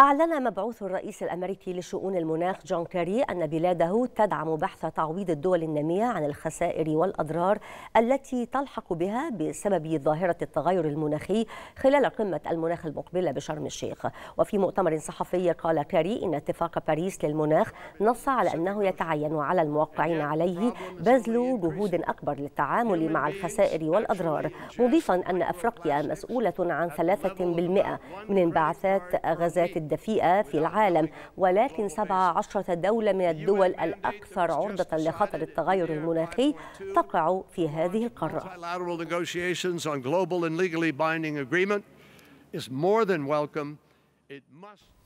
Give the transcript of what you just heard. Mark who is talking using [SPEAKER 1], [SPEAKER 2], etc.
[SPEAKER 1] أعلن مبعوث الرئيس الأمريكي لشؤون المناخ جون كاري أن بلاده تدعم بحث تعويض الدول النامية عن الخسائر والأضرار التي تلحق بها بسبب ظاهرة التغير المناخي خلال قمة المناخ المقبلة بشرم الشيخ وفي مؤتمر صحفي قال كاري إن اتفاق باريس للمناخ نص على أنه يتعين على الموقعين عليه بذل جهود أكبر للتعامل مع الخسائر والأضرار مضيفا أن أفريقيا مسؤولة عن 3% من انبعاثات غازات الدول الدفيئة في العالم ولكن 17 دولة من الدول الأكثر عرضة لخطر التغير المناخي تقع في هذه القارة
[SPEAKER 2] is more than welcome.
[SPEAKER 3] It must